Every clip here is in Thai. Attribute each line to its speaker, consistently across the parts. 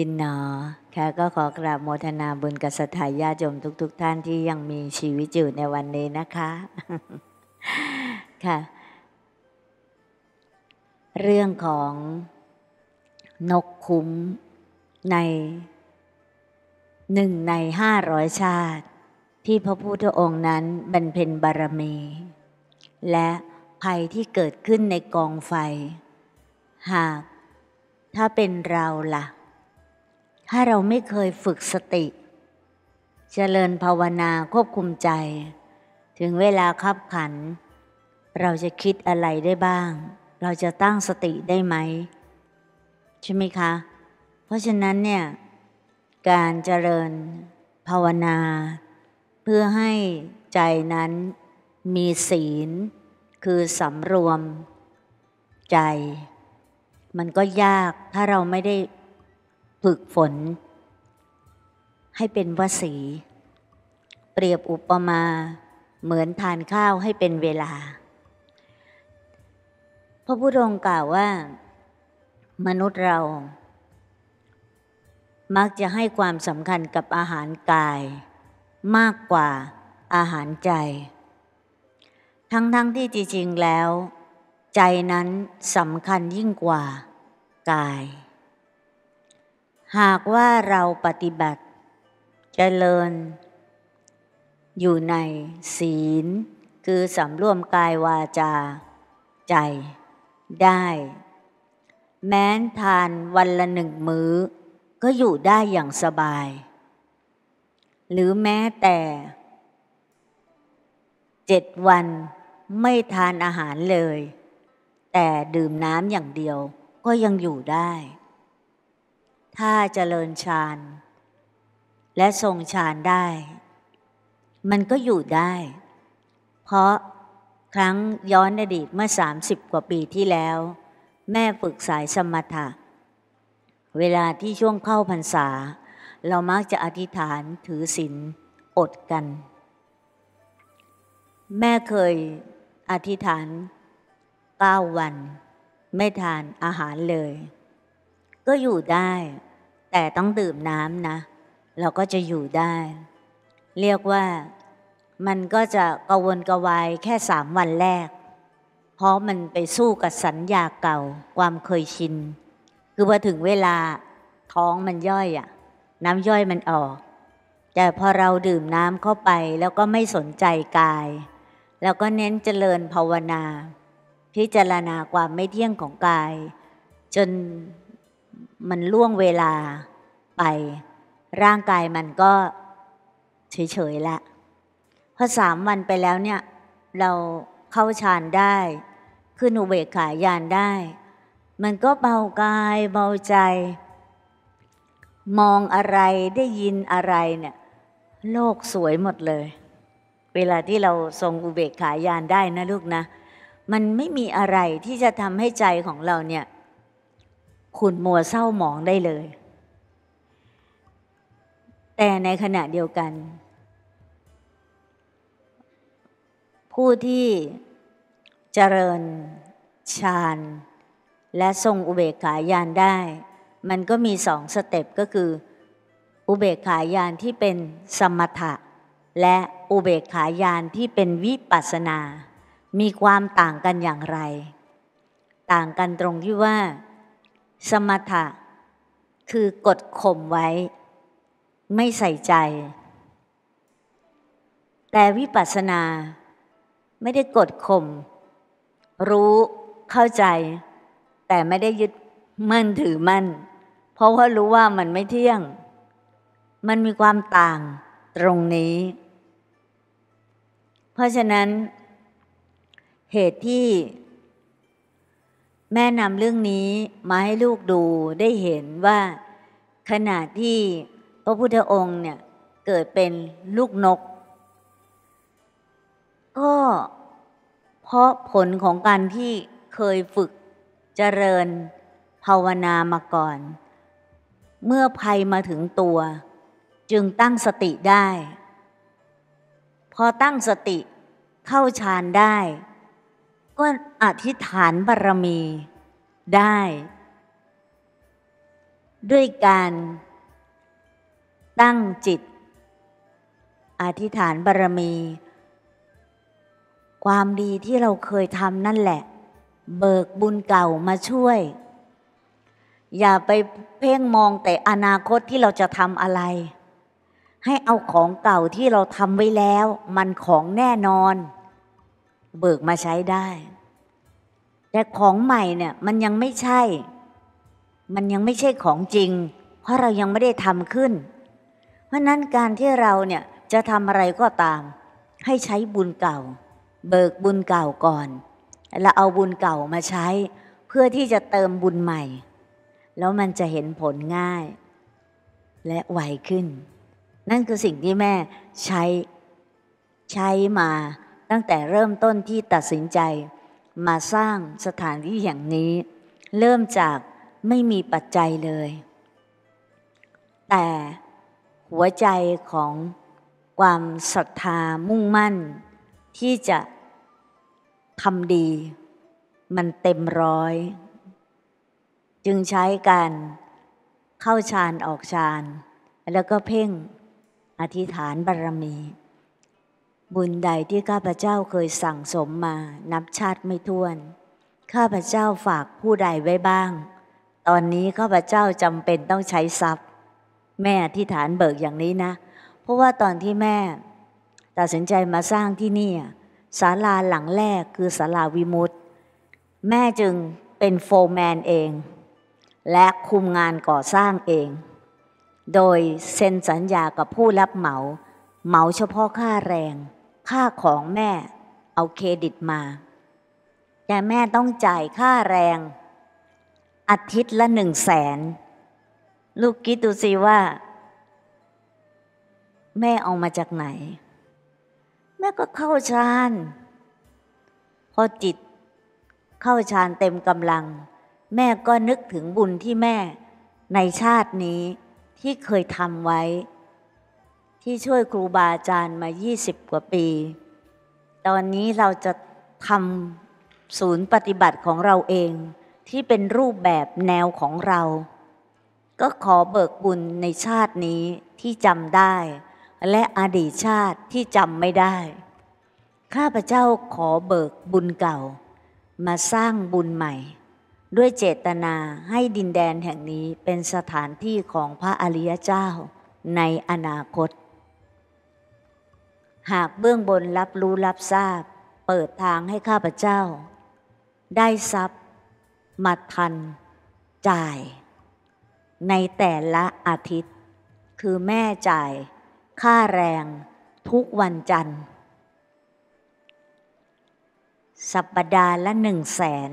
Speaker 1: อินนอค่ะก็ขอกราบโมทนาบุญกับสถายาจมทุกๆทท่านที่ยังมีชีวิตอยู่ในวันนี้นะคะ ค่ะ เรื่องของนกคุ้มในหนึ่งในห้าร้อยชาติ ที่พระพุทธองค์นั้นบรรเพ็ญบารมี และภัยที่เกิดขึ้นในกองไฟ หากถ้าเป็นเราละ่ะถ้าเราไม่เคยฝึกสติ เจริญภาวนาควบคุมใจ ถึงเวลาขับขัน เราจะคิดอะไรได้บ้าง เราจะตั้งสติได้ไหมใช่ไหมคะ เพราะฉะนั้นเนี่ย การเจริญภาวนา เพื่อให้ใจนั้นมีศีล คือสำรวมใจ มันก็ยากถ้าเราไม่ได้ฝึกฝนให้เป็นวสี เปรียบอุปมาเหมือนทานข้าวให้เป็นเวลา พระพุทธองค์กล่าวว่า มนุษย์เรามักจะให้ความสำคัญกับอาหารกาย มากกว่าอาหารใจ ทั้งๆทที่จริงๆแล้ว ใจนั้นสำคัญยิ่งกว่ากายหากว่าเราปฏิบัติจเจริญ อยู่ในศีล คือสำรวมกายวาจา ใจ ได้ แม้นทานวันละหนึ่งมื้อก็อยู่ได้อย่างสบาย หรือแม้แต่เจ็ดวันไม่ทานอาหารเลย แต่ดื่มน้ำอย่างเดียวก็ยังอยู่ได้ถ้าเจริญฌานและทรงฌานได้ มันก็อยู่ได้ เพราะครั้งย้อนอดีตเมื่อ 30 กว่าปีที่แล้ว แม่ฝึกสายสมถะ เวลาที่ช่วงเข้าพรรษา เรามักจะอธิษฐานถือศีลอดกัน แม่เคยอธิษฐาน 9 วัน ไม่ทานอาหารเลย ก็อยู่ได้แต่ต้องดื่มน้ำนะ เราก็จะอยู่ได้ เรียกว่ามันก็จะกวนกวายแค่สามวันแรก เพราะมันไปสู้กับสัญญาเก่าความเคยชิน คือพอถึงเวลาท้องมันย่อยอะน้ำย่อยมันออก แต่พอเราดื่มน้ำเข้าไปแล้วก็ไม่สนใจกาย แล้วก็เน้นเจริญภาวนา พิจารณาความไม่เที่ยงของกาย จนมันล่วงเวลาไป ร่างกายมันก็ เฉยๆละพอสามวันไปแล้วเนี่ย เราเข้าฌานได้ ขึ้นอุเบกขาญาณได้ มันก็เบากายเบาใจ มองอะไรได้ยินอะไรเนี่ย โลกสวยหมดเลย เวลาที่เราทรงอุเบกขาญาณได้นะลูกนะ มันไม่มีอะไรที่จะทำให้ใจของเราเนี่ยขุนมัวเศร้าหมองได้เลย แต่ในขณะเดียวกัน ผู้ที่เจริญฌาน และทรงอุเบกขายานได้ มันก็มีสองสเต็ปก็คือ อุเบกขายานที่เป็นสมถะ และอุเบกขายานที่เป็นวิปัสนา มีความต่างกันอย่างไร ต่างกันตรงที่ว่าสมถะ คือกดข่มไว้ ไม่ใส่ใจ แต่วิปัสสนาไม่ได้กดข่มรู้เข้าใจ แต่ไม่ได้ยึดมั่นถือมั่น เพราะว่ารู้ว่ามันไม่เที่ยง มันมีความต่างตรงนี้ เพราะฉะนั้น เหตุที่แม่นำเรื่องนี้มาให้ลูกดูได้เห็นว่า ขณะที่พระพุทธองค์เนี่ย เกิดเป็นลูกนก ก็เพราะผลของการที่เคยฝึกเจริญภาวนามาก่อน เมื่อภัยมาถึงตัว จึงตั้งสติได้ พอตั้งสติเข้าฌานได้ก็อธิษฐานบารมี ได้ ด้วยการตั้งจิต อธิษฐานบารมี ความดีที่เราเคยทำนั่นแหละ เบิกบุญเก่ามาช่วย อย่าไปเพ่งมองแต่อนาคตที่เราจะทำอะไร ให้เอาของเก่าที่เราทำไว้แล้วมันของแน่นอนเบิกมาใช้ได้ แต่ของใหม่เนี่ยมันยังไม่ใช่ มันยังไม่ใช่ของจริง เพราะเรายังไม่ได้ทำขึ้น เพราะนั้นการที่เราเนี่ยจะทำอะไรก็ตาม ให้ใช้บุญเก่า เบิกบุญเก่าก่อนแล้วเอาบุญเก่ามาใช้ เพื่อที่จะเติมบุญใหม่ แล้วมันจะเห็นผลง่าย และไวขึ้น นั่นคือสิ่งที่แม่ใช้ใช้มาตั้งแต่เริ่มต้นที่ตัดสินใจมาสร้างสถานที่อย่างนี้ เริ่มจากไม่มีปัจจัยเลย แต่หัวใจของความศรัทธามุ่งมั่น ที่จะทำดีมันเต็มร้อย จึงใช้การเข้าฌานออกฌานแล้วก็เพ่งอธิษฐานบารรมีบุญใดที่ข้าพเจ้าเคยสั่งสมมานับชาติไม่ถ้วน ข้าพเจ้าฝากผู้ใดไว้บ้าง ตอนนี้ข้าพเจ้าจำเป็นต้องใช้ทรัพย์ แม่ที่ฐานเบิกอย่างนี้นะ เพราะว่าตอนที่แม่ ตัดสินใจมาสร้างที่นี่ศาลาหลังแรกคือศาลาวิมุตต์แม่จึงเป็นโฟร์แมนเอง และคุมงานก่อสร้างเอง โดยเซ็นสัญญากับผู้รับเหมา เหมาเฉพาะค่าแรงค่าของแม่เอาเครดิตมา แต่แม่ต้องจ่ายค่าแรง อาทิตย์ละหนึ่งแสน ลูกคิดดูสิว่า แม่เอามาจากไหน แม่ก็เข้าฌานพอจิตเข้าฌานเต็มกำลัง แม่ก็นึกถึงบุญที่แม่ในชาตินี้ที่เคยทำไว้ที่ช่วยครูบาอาจารย์มา20กว่าปี ตอนนี้เราจะทำศูนย์ปฏิบัติของเราเองที่เป็นรูปแบบแนวของเรา ก็ขอเบิกบุญในชาตินี้ที่จำได้ และอดีตชาติที่จำไม่ได้ ข้าพเจ้าขอเบิกบุญเก่า มาสร้างบุญใหม่ ด้วยเจตนาให้ดินแดนแห่งนี้เป็นสถานที่ของพระอริยเจ้าในอนาคตหากเบื้องบนรับรู้รับทราบ เปิดทางให้ข้าพเจ้า ได้ทรัพย์มาทัน จ่าย ในแต่ละอาทิตย์ คือแม่จ่าย ค่าแรง ทุกวันจันทร์ สัปปดาห์ละหนึ่งแสน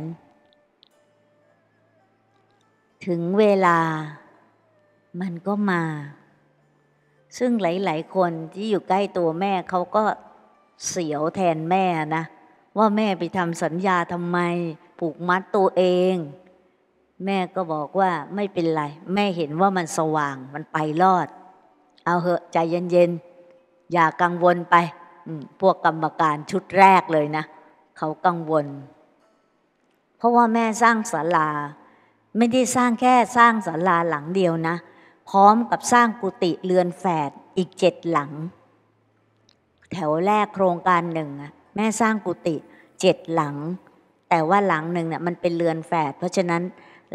Speaker 1: ถึงเวลามันก็มาซึ่งหลาย ๆ คนที่อยู่ใกล้ตัวแม่เขาก็เสียวแทนแม่นะ ว่าแม่ไปทำสัญญาทำไมผูกมัดตัวเอง แม่ก็บอกว่าไม่เป็นไร แม่เห็นว่ามันสว่างมันไปรอด เอาเหอะใจเย็น ๆ อย่ากังวลไปพวกกรรมการชุดแรกเลยนะเขากังวล เพราะว่าแม่สร้างศาลา ไม่ได้สร้างแค่สร้างศาลาหลังเดียวนะพร้อมกับสร้างกุฏิเรือนแฝดอีกเจ็ดหลัง แถวแรกโครงการหนึ่งแม่สร้างกุฏิเจ็ดหลัง แต่ว่าหลังหนึ่งเนี่ยมันเป็นเรือนแฝด เพราะฉะนั้น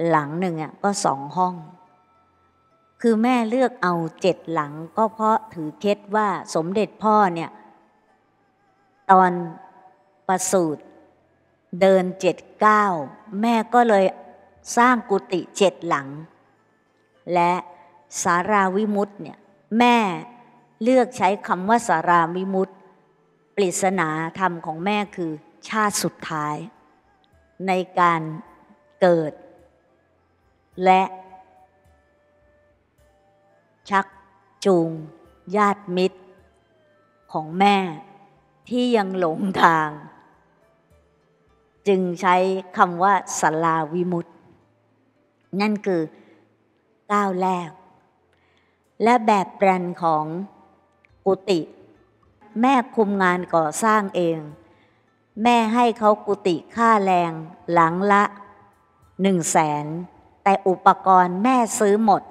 Speaker 1: หลังหนึ่งอ่ะก็สองห้อง คือแม่เลือกเอาเจ็ดหลัง ก็เพราะถือเคสว่าสมเด็จพ่อเนี่ยตอนประสูติเดินเจ็ดเก้าแม่ก็เลยสร้างกุฏิเจ็ดหลัง และสาราวิมุตต์เนี่ย แม่เลือกใช้คำว่าสาราวิมุตต์ปริศนาธรรมของแม่คือชาติสุดท้ายในการเกิด และชักจูง ญาติมิตรของแม่ที่ยังหลงทาง จึงใช้คำว่าสลาวิมุตนั่นคือก้าวแรกและแบบแปลนของกุฏิแม่คุมงานก่อสร้างเอง แม่ให้เขากุฏิค่าแรงหลังละหนึ่งแสนแต่อุปกรณ์แม่ซื้อหมด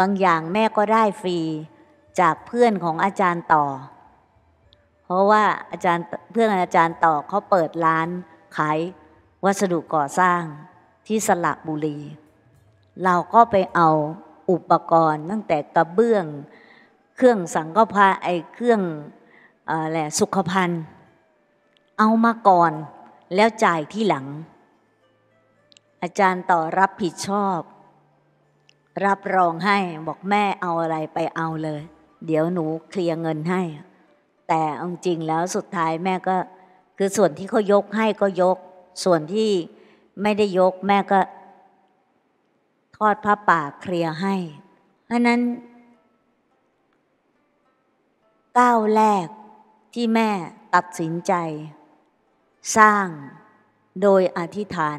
Speaker 1: บางอย่างแม่ก็ได้ฟรีจากเพื่อนของอาจารย์ต่อ เพราะว่าอาจารย์เพื่อนอาจารย์ต่อเขาเปิดร้านขายวัสดุก่อสร้างที่สระบุรี เราก็ไปเอาอุปกรณ์ ตั้งแต่กระเบื้องเครื่องสังกภาไอเครื่องอะไรสุขภัณฑ์ เอามาก่อนแล้วจ่ายที่หลัง อาจารย์ต่อรับผิดชอบ รับรองให้บอกแม่เอาอะไรไปเอาเลย เดี๋ยวหนูเคลียร์เงินให้ แต่เอาจริงแล้วสุดท้ายแม่ก็คือส่วนที่เขายกให้ก็ยกส่วนที่ไม่ได้ยกแม่ก็ทอดพระป่าเคลียร์ให้ เพราะนั้นก้าวแรกที่แม่ตัดสินใจ สร้างโดยอธิษฐาน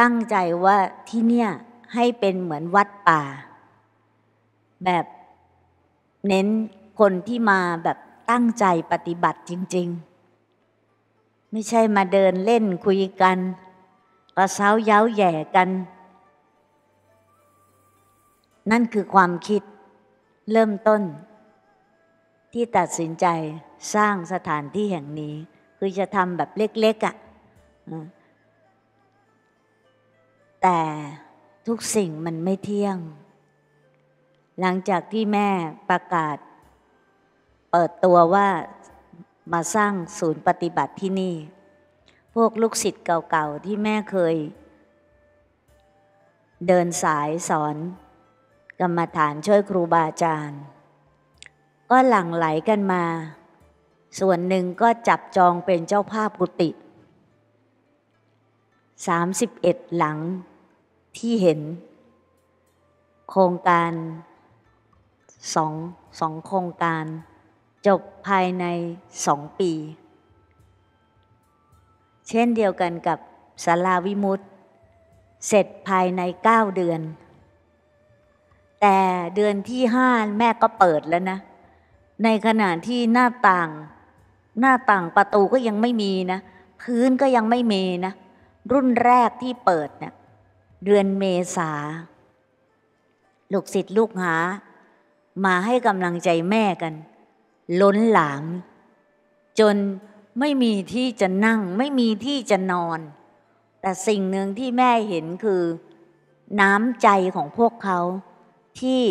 Speaker 1: ตั้งใจว่าที่เนี่ย ให้เป็นเหมือนวัดป่า แบบเน้นคนที่มาแบบตั้งใจปฏิบัติจริงๆ ไม่ใช่มาเดินเล่นคุยกันกระเซ้าเย้าแย่กันนั่นคือความคิดเริ่มต้น ที่ตัดสินใจสร้างสถานที่แห่งนี้ คือจะทำแบบเล็กๆอะ่ะ แต่ทุกสิ่งมันไม่เที่ยง หลังจากที่แม่ประกาศ เปิดตัวว่ามาสร้างศูนย์ปฏิบัติที่นี่ พวกลูกศิษย์เก่าๆ ที่แม่เคยเดินสายสอนกรรมฐานช่วยครูบาอาจารย์ ก็หลั่งไหลกันมา ส่วนหนึ่งก็จับจองเป็นเจ้าภาพกุฏิ31 หลังที่เห็น โครงการสองสองโครงการ จบภายในสองปี เช่นเดียวกันกับสาราวิมุตเสร็จภายใน 9 เดือนแต่เดือนที่ห้าแม่ก็เปิดแล้วนะ ในขณะที่หน้าต่าง หน้าต่างประตูก็ยังไม่มีนะพื้นก็ยังไม่เมนะ รุ่นแรกที่เปิดเนะี่ยเดือนเมษาลูกศิษย์ลูกหา มาให้กำลังใจแม่กัน ล้นหลามจนไม่มีที่จะนั่ง ไม่มีที่จะนอน แต่สิ่งหนึ่งที่แม่เห็นคือ น้ำใจของพวกเขาที่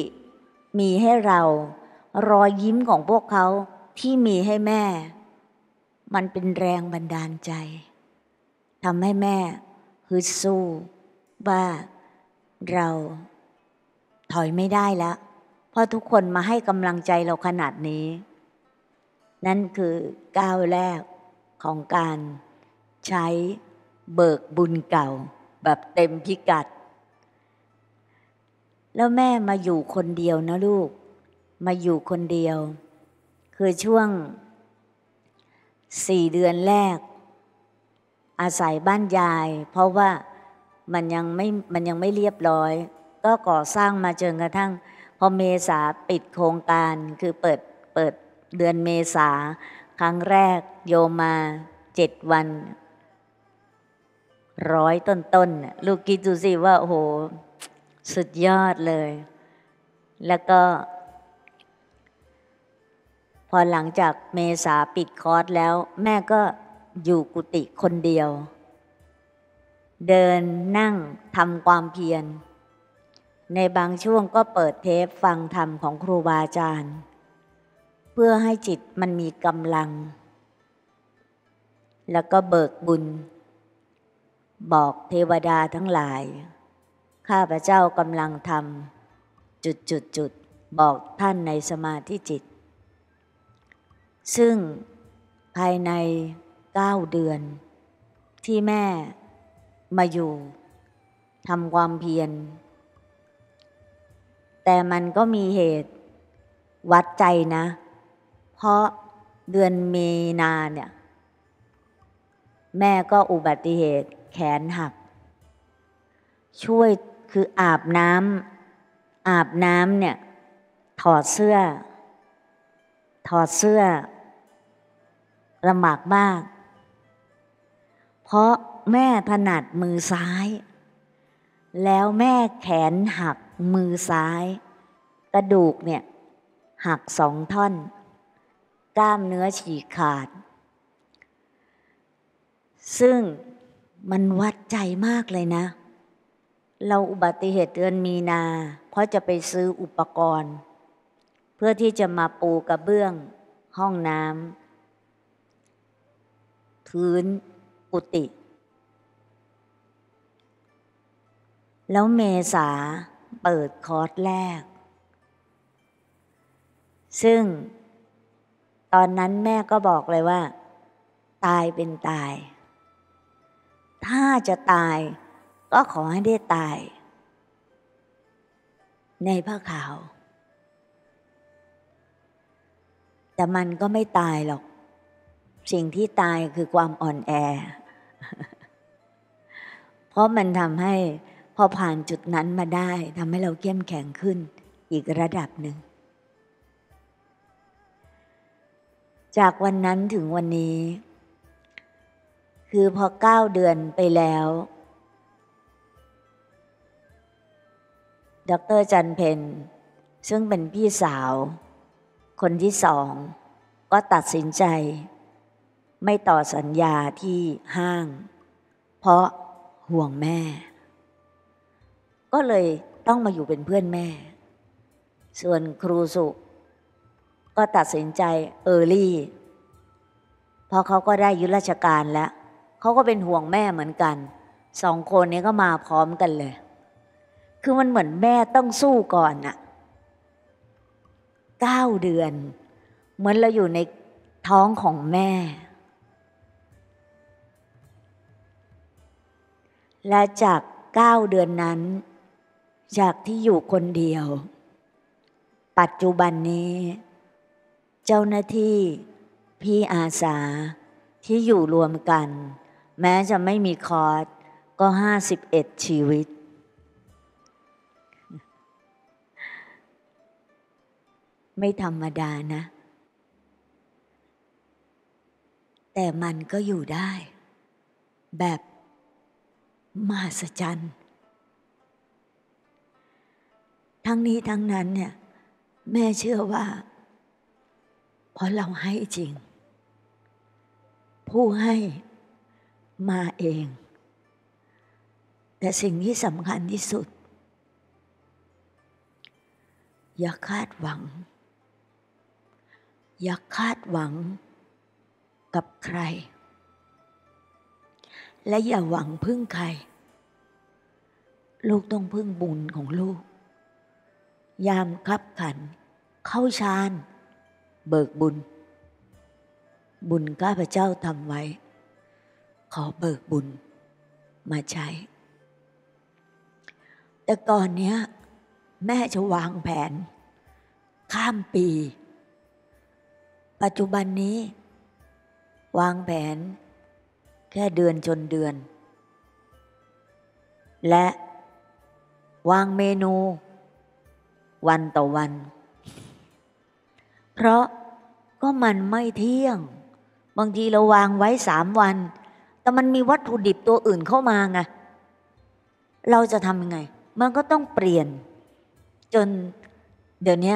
Speaker 1: มีให้เรารอยยิ้มของพวกเขาที่มีให้แม่ มันเป็นแรงบันดาลใจทำให้แม่ฮึดสู้ ว่าเราถอยไม่ได้แล้วเพราะทุกคนมาให้กำลังใจเราขนาดนี้ นั่นคือก้าวแรกของการใช้เบิกบุญเก่าแบบเต็มพิกัดแล้วแม่มาอยู่คนเดียวนะลูก มาอยู่คนเดียว คือช่วงสี่เดือนแรก อาศัยบ้านยาย เพราะว่ามันยังไม่มันยังไม่เรียบร้อย ก็ก่อสร้างมาจนกระทั่งพอเมษาปิดโครงการคือเปิดเปิดเดือนเมษา ครั้งแรกโยมาเจ็ดวัน ร้อยต้นๆ ลูกคิดดูสิว่าโอ้โหสุดยอดเลย แล้วก็ พอหลังจากเมษาปิดคอร์สแล้ว แม่ก็อยู่กุฏิคนเดียว เดินนั่งทำความเพียรในบางช่วงก็เปิดเทปฟังธรรมของครูบาอาจารย์ เพื่อให้จิตมันมีกำลัง แล้วก็เบิกบุญ บอกเทวดาทั้งหลายข้าพระเจ้ากำลังทำจุดจุดจุดบอกท่านในสมาธิจิต ซึ่งภายในเก้าเดือน ที่แม่มาอยู่ทำความเพียรแต่มันก็มีเหตุวัดใจนะ เพราะเดือนมีนาเนี่ย แม่ก็อุบัติเหตุแขนหัก ช่วยคืออาบน้ำอาบน้ำเนี่ย ถอดเสื้อ ถอดเสื้อลำบากมาก เพราะแม่ถนัดมือซ้าย แล้วแม่แขนหักมือซ้าย กระดูกเนี่ย หักสองท่อน กล้ามเนื้อฉีกขาด ซึ่งมันวัดใจมากเลยนะเราอุบัติเหตุเดือนมีนา เพราะจะไปซื้ออุปกรณ์ เพื่อที่จะมาปูกระเบื้อง ห้องน้ำพื้นกุฏิแล้วเมษาเปิดคอร์สแรก ซึ่งตอนนั้นแม่ก็บอกเลยว่า ตายเป็นตาย ถ้าจะตายก็ขอให้ได้ตายในผ้าขาว แต่มันก็ไม่ตายหรอก สิ่งที่ตายคือความอ่อนแอ เพราะมันทำให้พอผ่านจุดนั้นมาได้ทำให้เราเข้มแข็งขึ้นอีกระดับหนึ่ง จากวันนั้นถึงวันนี้ คือพอเก้าเดือนไปแล้วดรจันเพนซึ่งเป็นพี่สาว คนที่สองก็ตัดสินใจ ไม่ต่อสัญญาที่ห้าง เพราะห่วงแม่ ก็เลยต้องมาอยู่เป็นเพื่อนแม่ ส่วนครูสุ ก็ตัดสินใจเออร์ลี่เพราะเขาก็ได้ยุราชการแล้วเขาก็เป็นห่วงแม่เหมือนกันสองคนนี้ก็มาพร้อมกันเลยคือมันเหมือนแม่ต้องสู้ก่อนอะเก้าเดือน เหมือนเราอยู่ในท้องของแม่ และจากเก้าเดือนนั้น จากที่อยู่คนเดียว ปัจจุบันนี้ เจ้าหน้าที่พี่อาสาที่อยู่รวมกัน แม้จะไม่มีคอร์สก็ห้าสิบเอ็ดชีวิตไม่ธรรมดานะ แต่มันก็อยู่ได้ แบบมหัศจรรย์ทั้งนี้ทั้งนั้นเนี่ยแม่เชื่อว่า เพราะเราให้จริง ผู้ให้มาเอง แต่สิ่งที่สำคัญที่สุด อย่าคาดหวังอย่าคาดหวังกับใคร และอย่าหวังพึ่งใคร ลูกต้องพึ่งบุญของลูก ยามคับขันเข้าฌาน เบิกบุญ บุญก้าพระเจ้าทำไว้ ขอเบิกบุญมาใช้ แต่ก่อนเนี้ยแม่จะวางแผน ข้ามปีปัจจุบันนี้ วางแผน แค่เดือนจนเดือน และวางเมนู วันต่อวัน เพราะก็มันไม่เที่ยง บางทีเราวางไว้สามวัน แต่มันมีวัตถุดิบตัวอื่นเข้ามาไงเราจะทำยังไง มันก็ต้องเปลี่ยน จนเดี๋ยวนี้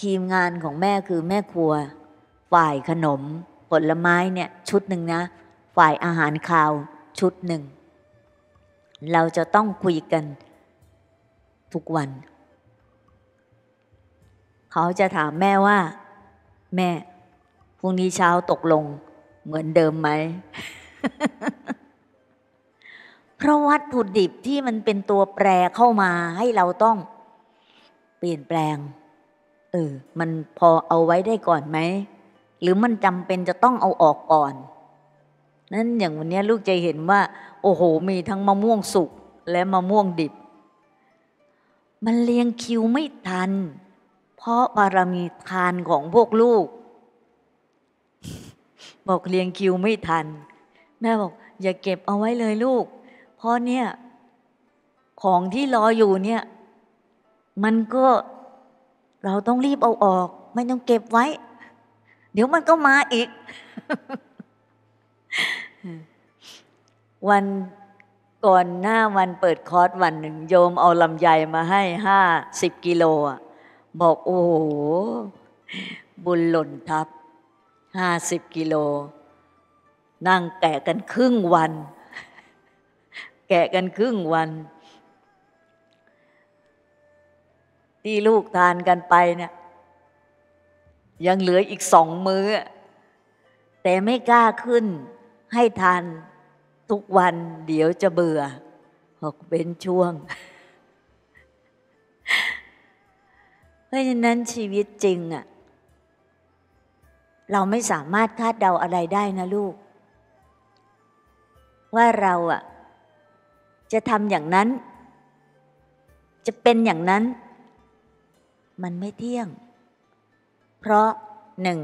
Speaker 1: ทีมงานของแม่คือแม่ครัวฝ่ายขนมผลไม้เนี่ย ชุดหนึ่งนะ ฝ่ายอาหารคาว ชุดหนึ่ง เราจะต้องคุยกัน ทุกวัน เขาจะถามแม่ว่า แม่พรุ่งนี้เช้าตกลง เหมือนเดิมไหม เพราะวัตถุดิบที่มันเป็นตัวแปรเข้ามาให้เราต้องเปลี่ยนแปลงเออมันพอเอาไว้ได้ก่อนไหมหรือมันจำเป็นจะต้องเอาออกก่อน นั้นอย่างวันนี้ลูกจะเห็นว่า โอ้โหมีทั้งมะม่วงสุกและมะม่วงดิบ มันเลียงคิวไม่ทัน เพราะบารมีทานของพวกลูก บอกเลียงคิวไม่ทัน แม่บอก อย่าเก็บเอาไว้เลยลูก เพราะเนี่ยของที่รออยู่เนี่ย มันก็เราต้องรีบเอาออก ไม่ต้องเก็บไว้เดี๋ยวมันก็มาอีก วันก่อนหน้าวันเปิดคอร์สวันหนึ่งโยมเอาลำไยมาให้ห้าสิบกิโลอ่ะบอก โอ้โหบุญหล่นทับห้าสิบกิโล นั่งแกะกันครึ่งวัน แกะกันครึ่งวัน ที่ลูกทานกันไปเนี่ยยังเหลืออีกสองมือ้อ แต่ไม่กล้าขึ้นให้ทานทุกวันเดี๋ยวจะเบื่อหกเป็นช่วง เพราะฉะนั้นชีวิตจริงอะเราไม่สามารถคาดเดาอะไรได้นะลูก ว่าเราอะจะทำอย่างนั้น จะเป็นอย่างนั้น มันไม่เที่ยงเพราะหนึ่ง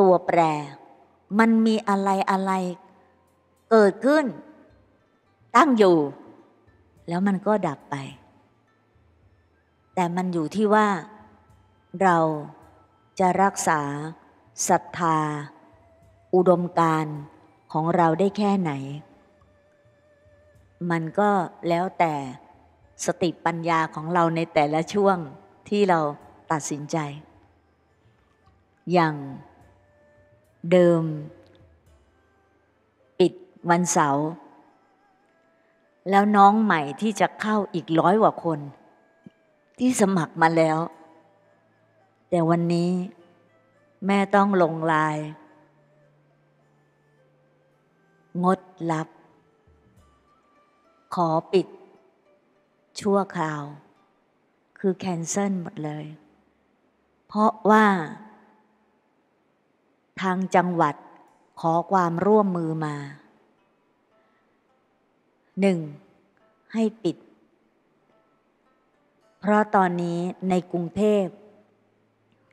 Speaker 1: ตัวแปร มันมีอะไรอะไรเกิดขึ้น ตั้งอยู่ แล้วมันก็ดับไป แต่มันอยู่ที่ว่า เราจะรักษาศรัทธา อุดมการของเราได้แค่ไหน มันก็แล้วแต่สติปัญญาของเราในแต่ละช่วงที่เราตัดสินใจอย่างเดิม ปิดวันเสาร์แล้วน้องใหม่ที่จะเข้าอีกร้อยกว่าคน ที่สมัครมาแล้ว แต่วันนี้แม่ต้องลงลาย งดรับ ขอปิด ชั่วคราว คือแคนเซิลหมดเลย เพราะว่าทางจังหวัดขอความร่วมมือมา 1. ให้ปิด เพราะตอนนี้ในกรุงเทพ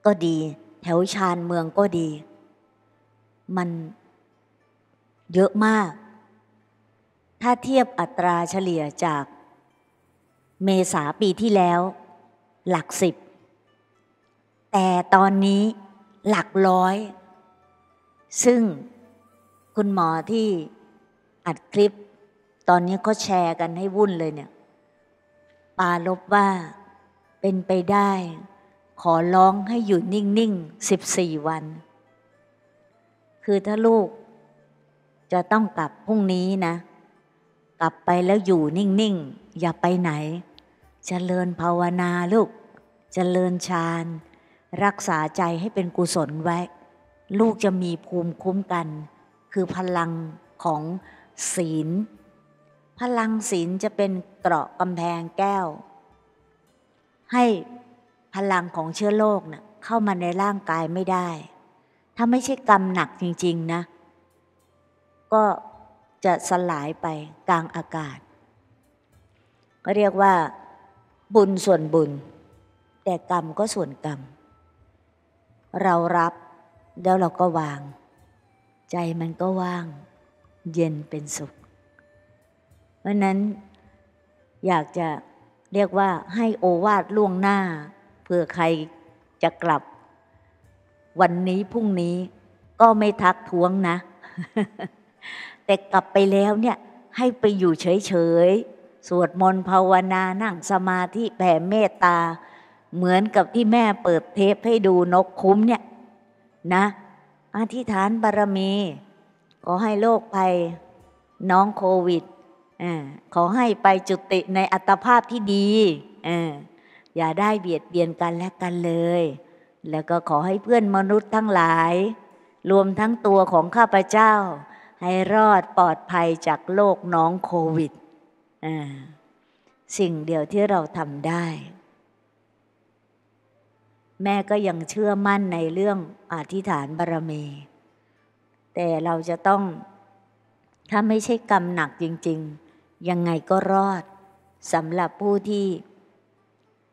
Speaker 1: ก็ดีแถวชาญเมืองก็ดี มันเยอะมาก ถ้าเทียบอัตราเฉลี่ยจาก เมษาปีที่แล้ว หลักสิบ แต่ตอนนี้หลักร้อยซึ่งคุณหมอที่อัดคลิป ตอนนี้ก็แชร์กันให้วุ่นเลยเนี่ยปาลบว่าเป็นไปได้ ขอร้องให้อยู่นิ่งๆสิบสี่วัน คือถ้าลูกจะต้องกลับพรุ่งนี้นะ กลับไปแล้วอยู่นิ่งๆ อย่าไปไหนจเจริญภาวนาลูกจเจริญฌาน รักษาใจให้เป็นกุศลไว้ลูกจะมีภูมิคุ้มกัน คือพลังของศีล พลังศีลจะเป็นเกราะกำแพงแก้ว ให้พลังของเชื้อโรคเนะ่ยเข้ามาในร่างกายไม่ได้ ถ้าไม่ใช่กรรมหนักจริงๆนะ ก็จะสลายไปกลางอากาศ ก็เรียกว่า บุญส่วนบุญ แต่กรรมก็ส่วนกรรม เรารับแล้วเราก็วาง ใจมันก็ว่างเย็นเป็นสุข เพราะนั้นอยากจะเรียกว่าให้โอวาดล่วงหน้าเผื่อใครจะกลับ วันนี้พรุ่งนี้ก็ไม่ทักท้วงนะ แต่กลับไปแล้วเนี่ยให้ไปอยู่เฉยๆ สวดมนต์ภาวนานั่งสมาธิแผ่เมตตา เหมือนกับที่แม่เปิดเทปให้ดูนกคุ้มเนี่ยนะอธิษฐานบารมีขอให้โรคภัยน้องโควิดอขอให้ไปจุติในอัตภาพที่ดีออย่าได้เบียดเบียนกันและกันเลย แล้วก็ขอให้เพื่อนมนุษย์ทั้งหลาย รวมทั้งตัวของข้าพเจ้า ให้รอดปลอดภัยจากโรคน้องโควิด สิ่งเดียวที่เราทำได้แม่ก็ยังเชื่อมั่นในเรื่องอธิษฐานบารมี แต่เราจะต้อง ถ้าไม่ใช่กรรมหนักจริงๆ ยังไงก็รอดสำหรับผู้ที่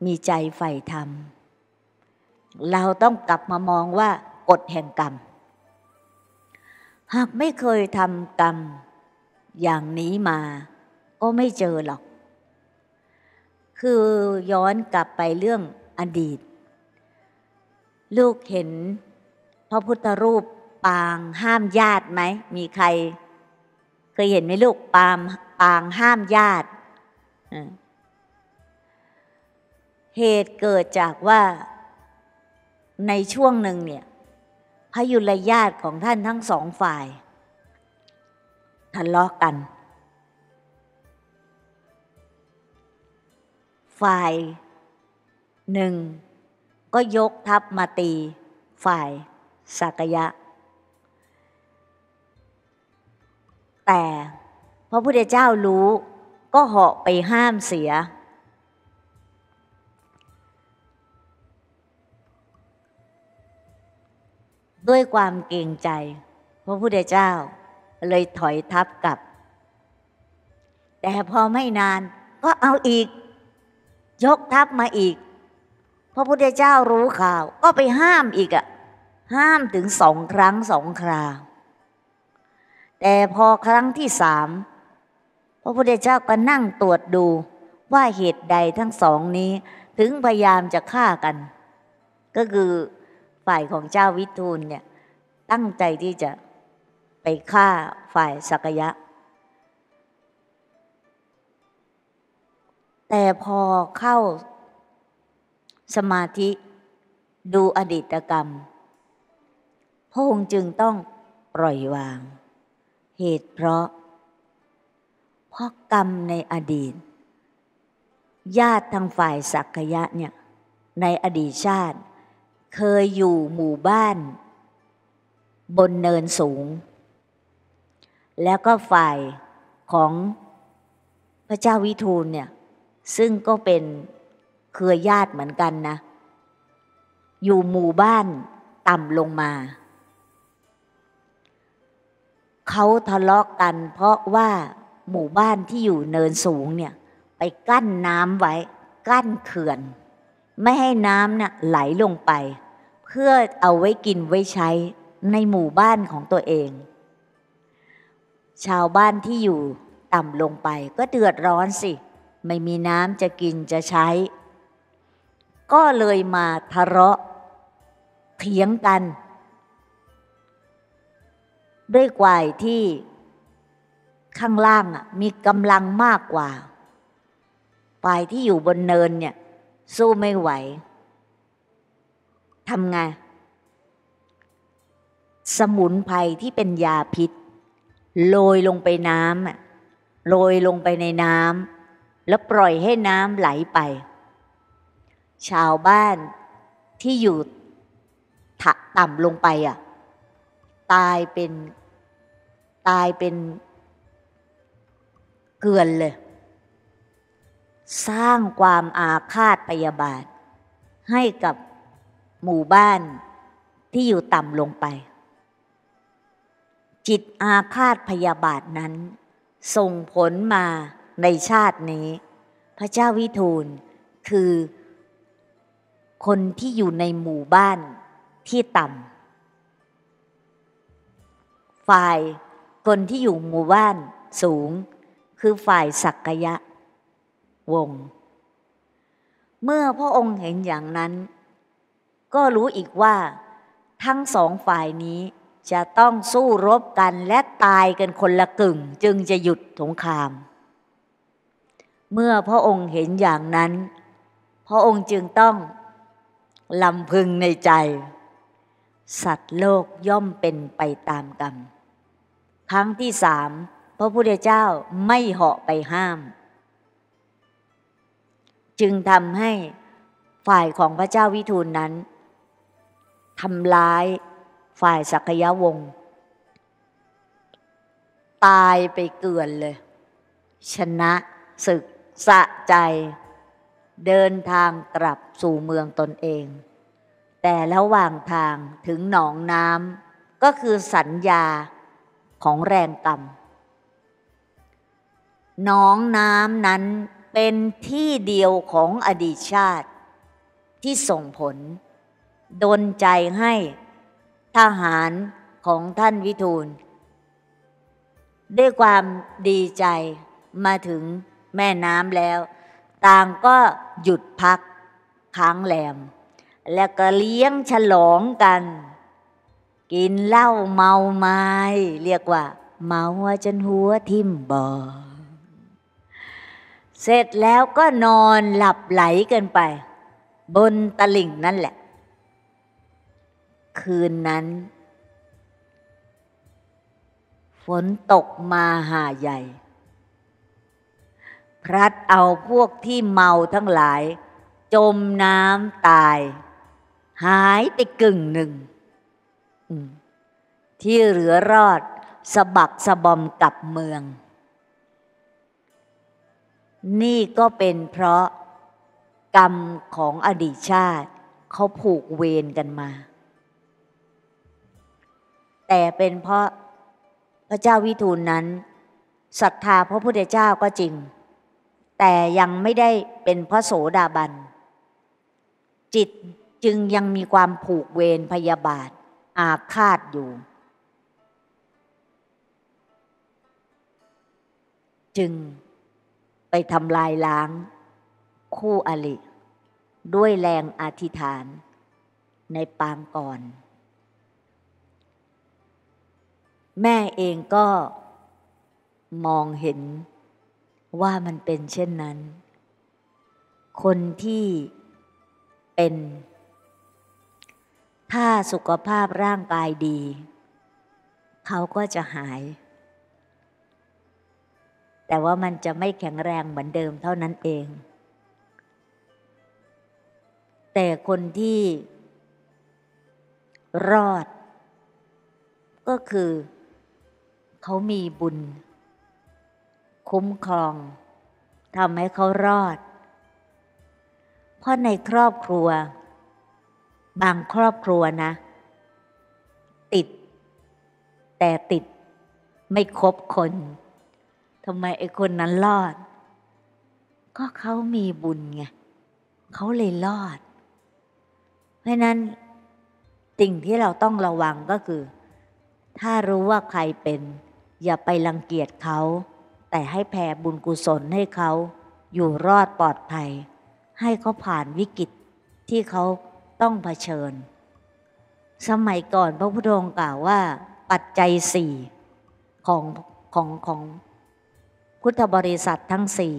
Speaker 1: มีใจใฝ่ธรรม เราต้องกลับมามองว่ากฎแห่งกรรม หากไม่เคยทำกรรมอย่างนี้มา ก็ไม่เจอหรอก คือย้อนกลับไปเรื่องอดีตลูกเห็นพระพุทธรูปปางห้ามญาติไหม มีใครเคยเห็นไหมลูกปางปางห้ามญาติเหตุเกิดจากว่า ในช่วงหนึ่งเนี่ยพระยุลญาติของท่านทั้งสองฝ่ายทะเลาะกกัน ฝ่ายหนึ่งก็ยกทัพมาตี ฝ่าย สักยะ แต่พระพุทธเจ้ารู้ ก็เหาะไปห้ามเสีย ด้วยความเกรงใจ พระพุทธเจ้าเลยถอยทับกลับ แต่พอไม่นาน ก็เอาอีก ยกทับมาอีกพระพุทธเจ้ารู้ข่าว ก็ไปห้ามอีกอะห้ามถึงสองครั้งสองคราแต่พอครั้งที่สามพระพุทธเจ้าก็นั่งตรวจดูว่าเหตุใดทั้งสองนี้ถึงพยายามจะฆ่ากัน ก็คือ ฝ่ายของเจ้าวิทูลเนี่ย ตั้งใจที่จะไปฆ่าฝ่ายสักยะ แต่พอเข้าสมาธิดูอดีตกรรมพระองค์จึงต้องปล่อยวาง เหตุเพราะ เพราะกรรมในอดีต ญาติทางฝ่ายสักยะเนี่ยในอดีตชาติ เคยอยู่หมู่บ้าน บนเนินสูง แล้วก็ฝ่ายของพระเจ้าวิทูลเนี่ยซึ่งก็เป็นเครือญาติเหมือนกันนะ อยู่หมู่บ้านต่ำลงมา เขาทะเลาะกกันเพราะว่า หมู่บ้านที่อยู่เนินสูงเนี่ยไปกั้นน้ำไว้ กั้นเขื่อนไม่ให้น้ำน่ะไหลลงไป เพื่อเอาไว้กินไว้ใช้ในหมู่บ้านของตัวเอง ชาวบ้านที่อยู่ต่ำลงไป ก็เดือดร้อนสิไม่มีน้ำจะกินจะใช้ก็เลยมาทะเลาะเถียงกัน ด้วยกวายที่ข้างล่างมีกำลังมากกว่า ฝ่ายที่อยู่บนเนินเนี่ยสู้ไม่ไหวทำไงสมุนไพรที่เป็นยาพิษโรยลงไปน้ำโรยลงไปในน้ำแล้วปล่อยให้น้ำไหลไปชาวบ้านที่อยู่ต่ำลงไปอ่ะ ตายเป็น ตายเป็นเกลือนเลยสร้างความอาฆาตพยาบาท ให้กับหมู่บ้าน ที่อยู่ต่ำลงไป จิตอาฆาตพยาบาทนั้น ส่งผลมาในชาตินี้ พระเจ้าวิทูลคือคนที่อยู่ในหมู่บ้านที่ต่ำ ฝ่าย คนที่อยู่หมู่บ้านสูง คือฝ่ายสักยะ วง เมื่อพระองค์เห็นอย่างนั้น ก็รู้อีกว่า ทั้งสองฝ่ายนี้จะต้องสู้รบกันและตายกันคนละกึ่งจึงจะหยุดสงคราม เมื่อพระองค์เห็นอย่างนั้น พระองค์จึงต้องลำพึงในใจ สัตว์โลกย่อมเป็นไปตามกรรม ครั้งที่สามพระพุทธเจ้าไม่เหาะไปห้าม จึงทำให้ฝ่ายของพระเจ้าวิทูลนั้นทำร้ายฝ่ายสักยะวงศ์ตายไปเกือนเลย ชนะศึกสะใจเดินทางกลับสู่เมืองตนเอง แต่ระหว่างทางถึงหนองน้ำก็คือสัญญาของแรงกรรม หนองน้ำนั้นเป็นที่เดียวของอดีตชาติ ที่ส่งผลดนใจให้ทหารของท่านวิทูล ด้วยความดีใจมาถึงแม่น้ำแล้วต่างก็หยุดพักค้างแรมแล้วก็เลี้ยงฉลองกัน กินเหล้าเมาไม้ เรียกว่า เมาจนหัวทิ่มบ่อเสร็จแล้วก็นอนหลับไหลกันไป บนตะลิ่งนั่นแหละ คืนนั้น ฝนตกมาหาใหญ่รัดเอาพวกที่เมาทั้งหลาย จมน้ำตาย หายไปกึ่งหนึ่ง ที่เหลือรอดสะบักสะบอมกับเมือง นี่ก็เป็นเพราะกรรมของอดีตชาติ เขาผูกเวรกันมา แต่เป็นเพราะพระเจ้าวิทูลนั้นศรัทธาพระพุทธเจ้าก็จริงแต่ยังไม่ได้เป็นพระโสดาบันจิตจึงยังมีความผูกเวรพยาบาทอาฆาตอยู่ จึงไปทำลายล้างคู่อริด้วยแรงอธิษฐานในปางก่อน แม่เองก็มองเห็นว่ามันเป็นเช่นนั้น คนที่เป็น ถ้าสุขภาพร่างกายดี เขาก็จะหาย แต่ว่ามันจะไม่แข็งแรงเหมือนเดิมเท่านั้นเอง แต่คนที่รอด ก็คือเขามีบุญคุ้มครองทำให้เขารอด เพราะในครอบครัว บางครอบครัวนะ ติด แต่ติดไม่คบคนทำไมไอ้คนนั้นรอด ก็เขามีบุญไงเขาเลยรอด เพราะนั้นสิ่งที่เราต้องระวังก็คือ ถ้ารู้ว่าใครเป็น อย่าไปรังเกียจเขาแต่ให้แผ่บุญกุศลให้เขาอยู่รอดปลอดภัย ให้เขาผ่านวิกฤตที่เขาต้องเผชิญ สมัยก่อนพระพุทธองค์กล่าวว่า ปัจจัยสี่ของของของ พุทธบริษัททั้งสี่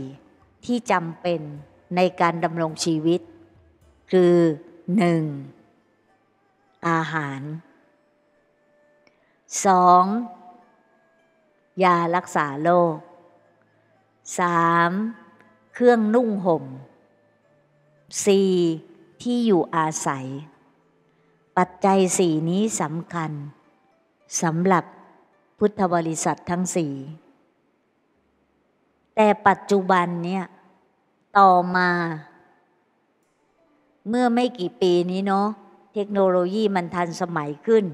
Speaker 1: ที่จำเป็นในการดำรงชีวิต คือหนึ่งอาหารสองยารักษาโรค 3. เครื่องนุ่งห่ม 4. ที่อยู่อาศัย ปัจจัยสี่นี้สำคัญสำหรับพุทธบริษัททั้งสี่แต่ปัจจุบันเนี่ย ต่อมา เมื่อไม่กี่ปีนี้เนาะเทคโนโลยีมันทันสมัยขึ้น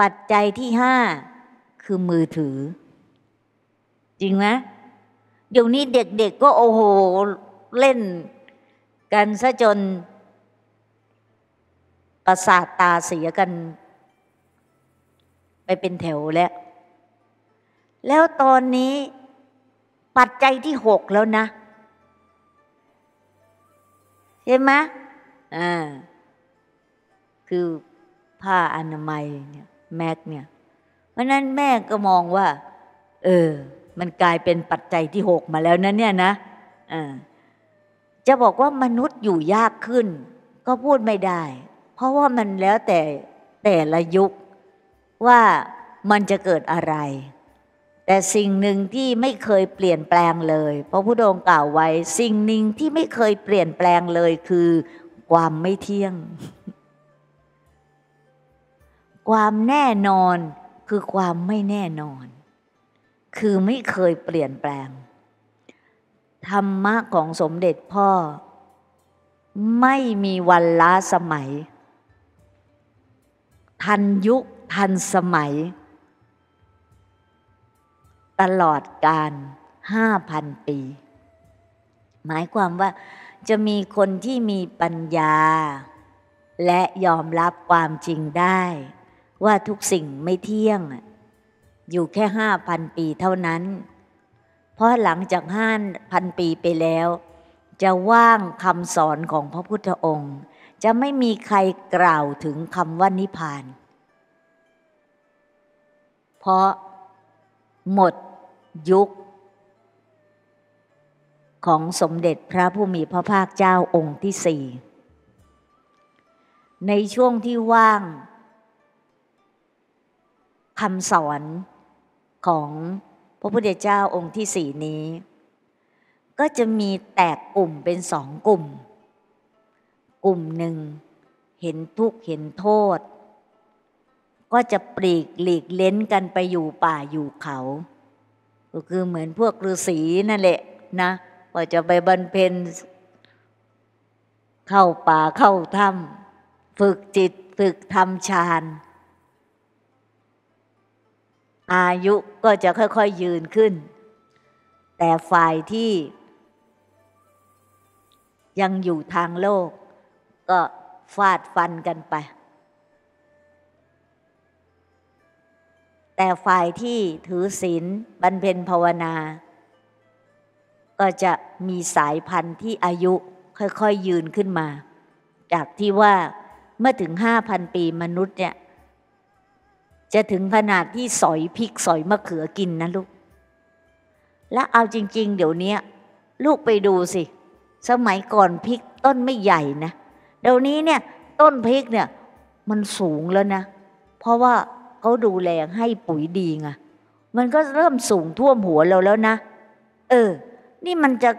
Speaker 1: ปัจจัยที่ห้าคือมือถือจริงไหมเดี๋ยวนี้เด็กๆ ก็โอ้โหเล่นกันซะจนประสาทตาเสียกัน ไปเป็นแถวแล้วแล้วตอนนี้ปัจจัยที่หกแล้วนะใช่ไหมอ่าคือผ้าอนามัยเนี่ย แม็กเนี่ย เพราะนั้นแม่ก็มองว่า เออมันกลายเป็นปัจจัยที่หกมาแล้วนั่นเนี่ยนะ จะบอกว่ามนุษย์อยู่ยากขึ้นก็พูดไม่ได้ เพราะว่ามันแล้วแต่แต่ละยุคว่ามันจะเกิดอะไร แต่สิ่งหนึ่งที่ไม่เคยเปลี่ยนแปลงเลย พระพุทธองค์กล่าวไว้สิ่งหนึ่งที่ไม่เคยเปลี่ยนแปลงเลยคือความไม่เที่ยง ความแน่นอนคือความไม่แน่นอนคือไม่เคยเปลี่ยนแปลง ธรรมะของสมเด็จพ่อ ไม่มีวันล้าสมัย ทันยุคทันสมัย ตลอดการห้าพันปี หมายความว่าจะมีคนที่มีปัญญา และยอมรับความจริงได้ ว่าทุกสิ่งไม่เที่ยงอยู่แค่ห้าพันปีเท่านั้น เพราะหลังจากห้าพันปีไปแล้ว จะว่างคำสอนของพระพุทธองค์ จะไม่มีใครกล่าวถึงคำว่านิพพาน เพราะหมดยุคของสมเด็จพระผู้มีพระภาคเจ้าองค์ที่สี่ ในช่วงที่ว่างคำสอนของพระพุทธเจ้าองค์ที่สี่นี้ ก็จะมีแตกกลุ่มเป็นสองกลุ่ม กลุ่มหนึ่ง เห็นทุกข์ เห็นโทษ ก็จะปลีกหลีกเล้นกันไปอยู่ป่าอยู่เขา ก็คือเหมือนพวกฤาษีนั่นแหละนะ่าจะไปบรรเพนเข้าป่าเข้าถ้ำฝึกจิต ฝึกทำฌานอายุก็จะค่อยๆยืนขึ้น แต่ฝ่ายที่ยังอยู่ทางโลกก็ฟาดฟันกันไป แต่ฝ่ายที่ถือศีลบรรเพ็ญภาวนา ก็จะมีสายพันธุ์ที่อายุค่อยๆยืนขึ้นมา จากที่ว่าเมื่อถึงห้าพันปีมนุษย์เนี่ยจะถึงขนาดที่สอยพริกสอยมะเขือกินนะลูก แล้วเอาจริง ๆ เดี๋ยวนี้ลูกไปดูสิ สมัยก่อนพริก ต้นไม่ใหญ่นะ เดี๋ยวนี้เนี่ย ต้นพริกเนี่ย มันสูงแล้วนะ เพราะว่าเขาดูแลให้ปุ๋ยดีไง มันก็เริ่มสูงท่วมหัวเราแล้วนะ เออ นี่มันจะ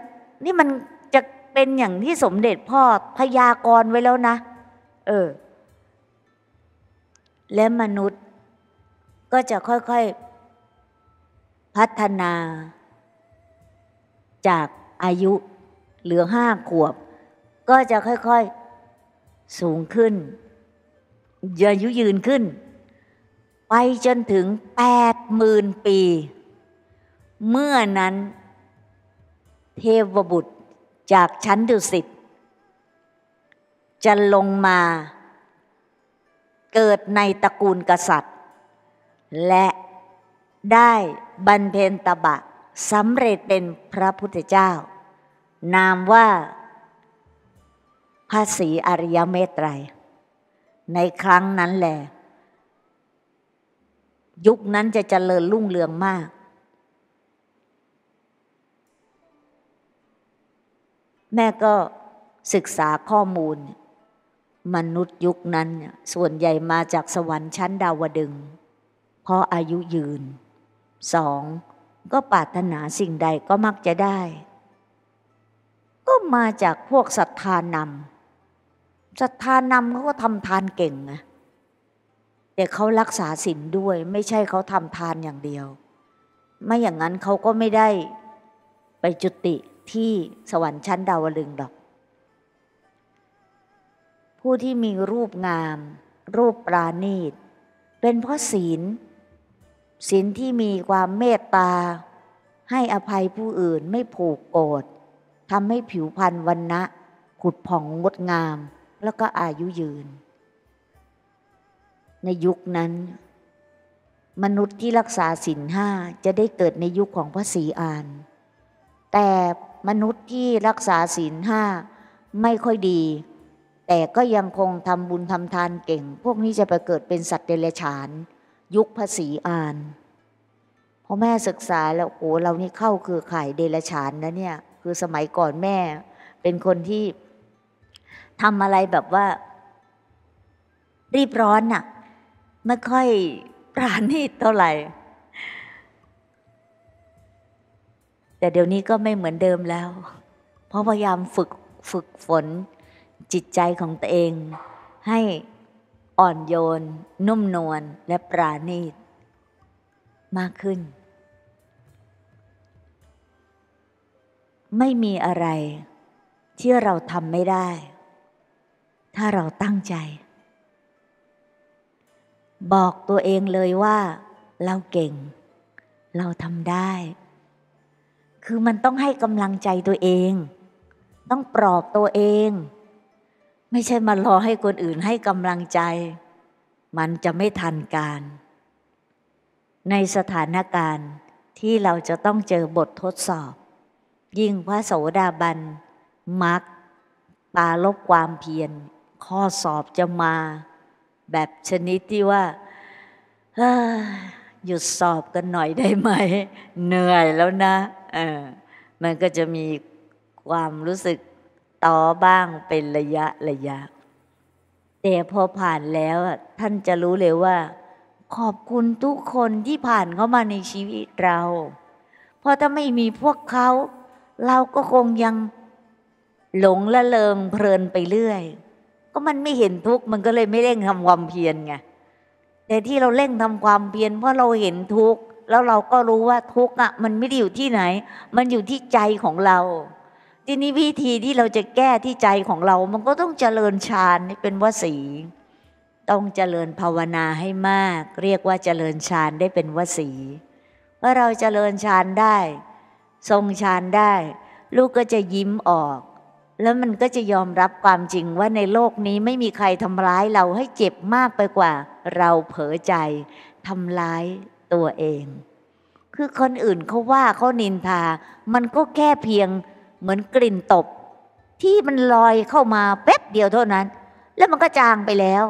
Speaker 1: นี่มันจะเป็นอย่างที่สมเด็จพ่อพยากรไว้แล้วนะ เออ และมนุษย์ก็จะค่อยๆ พัฒนาจากอายุเหลือห้าขวบ ก็จะค่อย ๆ สูงขึ้นอายุยืนขึ้น ไปจนถึงแปดหมื่นปี เมื่อนั้นเทวบุตรจากชั้นดุสิตจะลงมาเกิดในตระกูลกษัตริย์และได้บรรเพนตบะสำเร็จเป็นพระพุทธเจ้า นามว่าพระศรีอริยเมตไตร ในครั้งนั้นแหละยุคนั้นจะเจริญรุ่งเรืองมาก แม่ก็ศึกษาข้อมูลมนุษย์ยุคนั้น ส่วนใหญ่มาจากสวรรค์ชั้นดาวดึงราะอายุยืนสอง ก็ปรารถนาสิ่งใดก็มักจะได้ ก็มาจากพวกศรัทธานำศรัทธานำเขาก็ทำทานเก่งนะแต่เขารักษาศีลด้วยไม่ใช่เขาทำทานอย่างเดียวไม่อย่างนั้นเขาก็ไม่ได้ไปจุติที่สวรรค์ชั้นดาวลึงดอก ผู้ที่มีรูปงาม รูปปราณีตเป็นเพราะศีลศีลที่มีความเมตตา ให้อภัยผู้อื่นไม่ผูกโกรธทำให้ผิวพรรณวันนะขุดผ่องงดงามแล้วก็อายุยืน ในยุคนั้น มนุษย์ที่รักษาศีลห้าจะได้เกิดในยุคของพระศรีอาน แต่มนุษย์ที่รักษาศีลห้าไม่ค่อยดี แต่ก็ยังคงทำบุญทำทานเก่ง พวกนี้จะไปเกิดเป็นสัตว์เดรัจฉานยุคภาษีอ่านพอแม่ศึกษาแล้ว โอ้เรานี่เข้าคือข่ายเดรฉานนะเนี่ย คือสมัยก่อนแม่เป็นคนที่ทำอะไรแบบว่า รีบร้อนน่ะไม่ค่อยปราณีตเท่าไหร่ แต่เดี๋ยวนี้ก็ไม่เหมือนเดิมแล้ว เพราะพยายามฝึกฝึกฝน จิตใจของตัวเองให้อ่อนโยน นุ่มนวลและปราณีต มากขึ้น ไม่มีอะไร ที่เราทำไม่ได้ ถ้าเราตั้งใจ บอกตัวเองเลยว่า เราเก่ง เราทำได้ คือมันต้องให้กำลังใจตัวเอง ต้องปลอบตัวเองไม่ใช่มารอให้คนอื่นให้กำลังใจ มันจะไม่ทันการ ในสถานการณ์ที่เราจะต้องเจอบททดสอบ ยิ่งพระโสดาบันมักปาลบความเพียรข้อสอบจะมาแบบชนิดที่ว่าหยุดสอบกันหน่อยได้ไหม เหนื่อยแล้วนะมันก็จะมีความรู้สึกต่อบ้างเป็นระยะระยะ แต่พอผ่านแล้วท่านจะรู้เลยว่า ขอบคุณทุกคนที่ผ่านเข้ามาในชีวิตเรา เพราะถ้าไม่มีพวกเขา เราก็คงยังหลงละเลงเพลินไปเรื่อย ก็มันไม่เห็นทุกข์มันก็เลยไม่เร่งทำความเพียรไงแต่ที่เราเร่งทำความเพียรเพราะเราเห็นทุกข์ แล้วเราก็รู้ว่าทุกข์อ่ะ มันไม่ได้อยู่ที่ไหน มันอยู่ที่ใจของเราทีนี้วิธีที่เราจะแก้ที่ใจของเรา มันก็ต้องเจริญฌานเป็นวสี ต้องเจริญภาวนาให้มาก เรียกว่าเจริญฌานได้เป็นวสีเมื่อเราเจริญฌานได้ ทรงฌานได้ ลูกก็จะยิ้มออก แล้วมันก็จะยอมรับความจริงว่าในโลกนี้ไม่มีใครทำร้ายเราให้เจ็บมากไปกว่า เราเผลอใจทำร้ายตัวเอง คือคนอื่นเขาว่าเขานินทา มันก็แค่เพียงเหมือนกลิ่นตบ ที่มันลอยเข้ามาแป๊บเดียวเท่านั้น แล้วมันก็จางไปแล้ว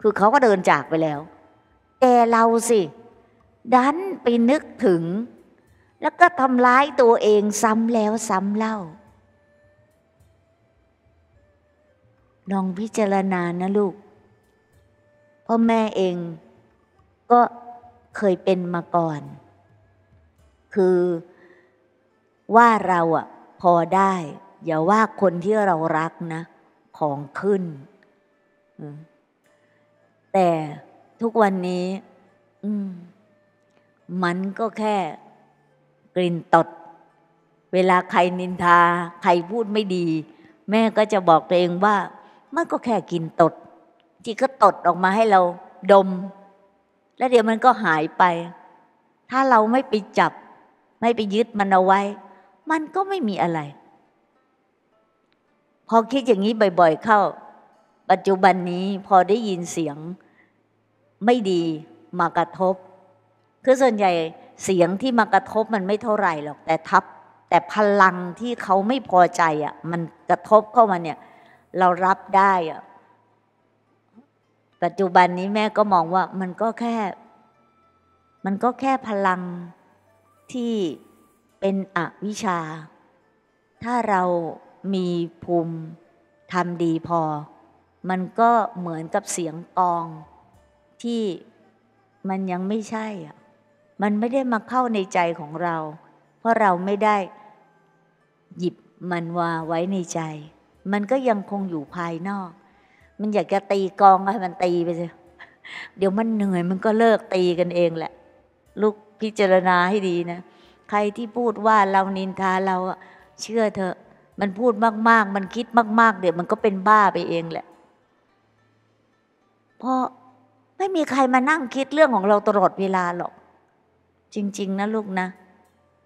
Speaker 1: คือเขาก็เดินจากไปแล้ว แต่เราสิ ดันไปนึกถึง แล้วก็ทำร้ายตัวเองซ้ำแล้วซ้ำเล่าลองพิจารณานะลูกพ่อแม่เองก็เคยเป็นมาก่อน คือ ว่าเราอะพอได้อย่าว่าคนที่เรารักนะ ของขึ้นแต่ทุกวันนี้มมันก็แค่กลิ่นตด เวลาใครนินทา ใครพูดไม่ดี แม่ก็จะบอกตัวเองว่า มันก็แค่กินตด ที่ก็ตดออกมาให้เราดม แล้วเดี๋ยวมันก็หายไป ถ้าเราไม่ไปจับ ไม่ไปยึดมันเอาไว้มันก็ไม่มีอะไร พอคิดอย่างนี้บ่อย ๆ เข้า ปัจจุบันนี้พอได้ยินเสียงไม่ดีมากระทบ คือส่วนใหญ่เสียงที่มากระทบมันไม่เท่าไหร่หรอก แต่ทับ แต่พลังที่เขาไม่พอใจอะ่ะมันกระทบเข้ามาเนี่ย เรารับได้อะ่ะ ปัจจุบันนี้แม่ก็มองว่ามันก็แค่ มันก็แค่พลังที่เป็นอวิชชา ถ้าเรามีภูมิ ทำดีพอ มันก็เหมือนกับเสียงกอง ที่มันยังไม่ใช่อ่ะมันไม่ได้มาเข้าในใจของเรา เพราะเราไม่ได้ หยิบมันวาไว้ในใจ มันก็ยังคงอยู่ภายนอก มันอยากจะตีกองให้มันตีไปเลยเดี๋ยวมันเหนื่อย มันก็เลิกตีกันเองแหละ ลูกพิจารณาให้ดีนะใครที่พูดว่าเรานินทาเราเชื่อเถอะมันพูดมาก ๆ มันคิดมากๆเดี๋ยวมันก็เป็นบ้าไปเองแหละ เพราะไม่มีใครมานั่งคิดเรื่องของเราตลอดเวลาหรอก จริง ๆนะลูกนะ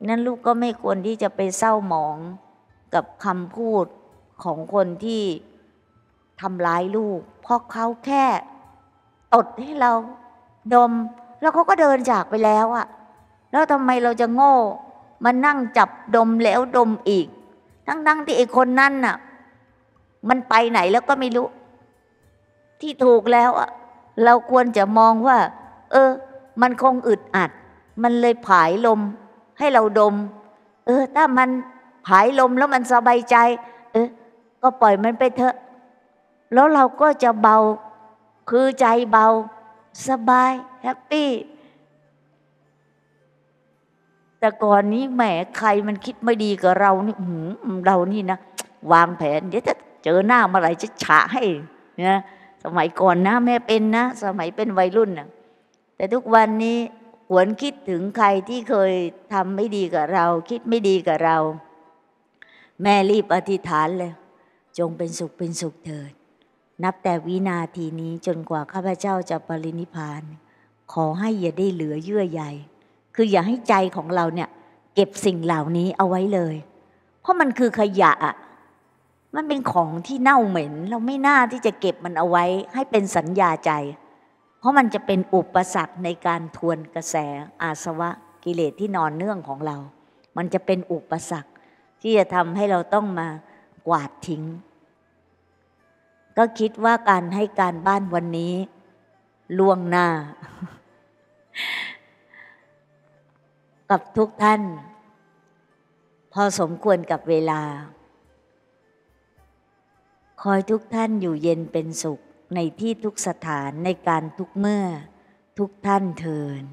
Speaker 1: นั่นลูกก็ไม่ควรที่จะไปเศร้าหมองกับคำพูดของคนที่ทำร้ายลูก เพราะเขาแค่ ตดให้เราดมแล้วเขาก็เดินจากไปแล้วอะ่ะแล้วทำไมเราจะโง่มานั่งจับดมแล้วดมอีก ทั้งๆทที่ไอ้คนนั่นน่ะ มันไปไหนแล้วก็ไม่รู้ ที่ถูกแล้วอะ เราควรจะมองว่า เออ มันคงอึดอัด มันเลยผายลม ให้เราดม เออ ถ้ามันผายลมแล้วมันสบายใจ เออ ก็ปล่อยมันไปเถอะ แล้วเราก็จะเบา คือใจเบา สบายแฮปปี้แต่ก่อนนี้แหมใครมันคิดไม่ดีกับเรานี่หืมเรานี่นะวางแผนเดี๋ยวจะเจอหน้าเมื่อไหร่จะฉะให้นะสมัยก่อนนะแม่เป็นนะ สมัยเป็นวัยรุ่นนะแต่ทุกวันนี้หวนคิดถึงใครที่เคยทำไม่ดีกับเรา คิดไม่ดีกับเรา แม่รีบอธิษฐานเลยจงเป็นสุขเป็นสุขเถิด นับแต่วินาทีนี้จนกว่าข้าพเจ้าจะปรินิพาน ขอให้อย่าได้เหลือเยื่อใยคืออย่าให้ใจของเราเนี่ย เก็บสิ่งเหล่านี้เอาไว้เลย เพราะมันคือขยะ มันเป็นของที่เน่าเหม็น เราไม่น่าที่จะเก็บมันเอาไว้ ให้เป็นสัญญาใจ เพราะมันจะเป็นอุปสรรคในการทวนกระแสอาสวะกิเลสที่นอนเนื่องของเรา มันจะเป็นอุปสรรคที่จะทำให้เราต้องมากวาดทิ้ง ก็คิดว่าการให้การบ้านวันนี้ ล่วงหน้ากับทุกท่าน พอสมควรกับเวลา คอยทุกท่านอยู่เย็นเป็นสุขในที่ทุกสถานในการทุกเมื่อทุกท่านเทิน